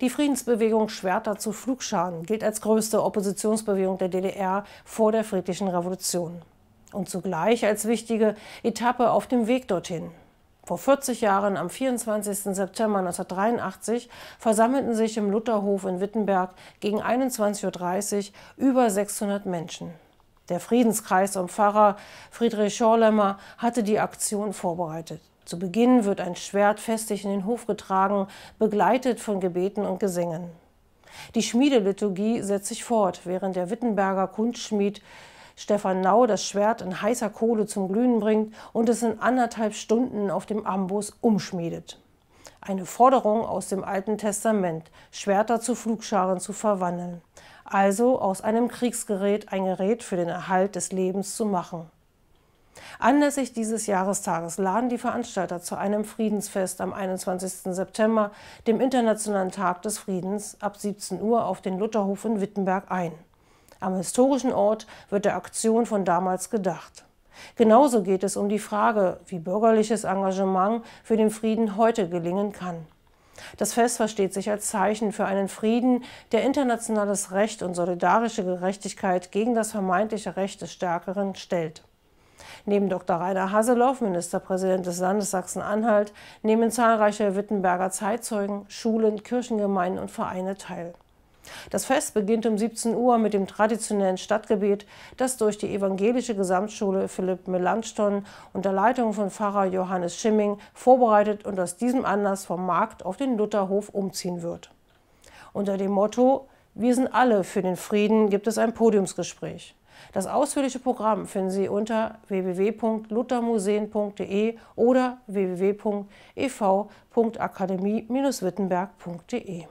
Die Friedensbewegung Schwerter zu Flugscharen gilt als größte Oppositionsbewegung der DDR vor der Friedlichen Revolution und zugleich als wichtige Etappe auf dem Weg dorthin. Vor 40 Jahren, am 24. September 1983, versammelten sich im Lutherhof in Wittenberg gegen 21.30 Uhr über 600 Menschen. Der Friedenskreis um Pfarrer Friedrich Schorlemmer hatte die Aktion vorbereitet. Zu Beginn wird ein Schwert festlich in den Hof getragen, begleitet von Gebeten und Gesängen. Die Schmiedeliturgie setzt sich fort, während der Wittenberger Kunstschmied Stefan Nau das Schwert in heißer Kohle zum Glühen bringt und es in anderthalb Stunden auf dem Amboss umschmiedet eine Forderung aus dem Alten Testament, Schwerter zu Flugscharen zu verwandeln, also aus einem Kriegsgerät ein Gerät für den Erhalt des Lebens zu machen. Anlässlich dieses Jahrestages laden die Veranstalter zu einem Friedensfest am 21. September, dem Internationalen Tag des Friedens, ab 17 Uhr auf den Lutherhof in Wittenberg ein. Am historischen Ort wird der Aktion von damals gedacht. Genauso geht es um die Frage, wie bürgerliches Engagement für den Frieden heute gelingen kann. Das Fest versteht sich als Zeichen für einen Frieden, der internationales Recht und solidarische Gerechtigkeit gegen das vermeintliche Recht des Stärkeren stellt. Neben Dr. Rainer Haseloff, Ministerpräsident des Landes Sachsen-Anhalt, nehmen zahlreiche Wittenberger Zeitzeugen, Schulen, Kirchengemeinden und Vereine teil. Das Fest beginnt um 17 Uhr mit dem traditionellen Stadtgebet, das durch die evangelische Gesamtschule Philipp Melanchthon unter Leitung von Pfarrer Johannes Schimming vorbereitet und aus diesem Anlass vom Markt auf den Lutherhof umziehen wird. Unter dem Motto Wir sind alle für den Frieden gibt es ein Podiumsgespräch. Das ausführliche Programm finden Sie unter www.luthermuseen.de oder www.ev.akademie-wittenberg.de.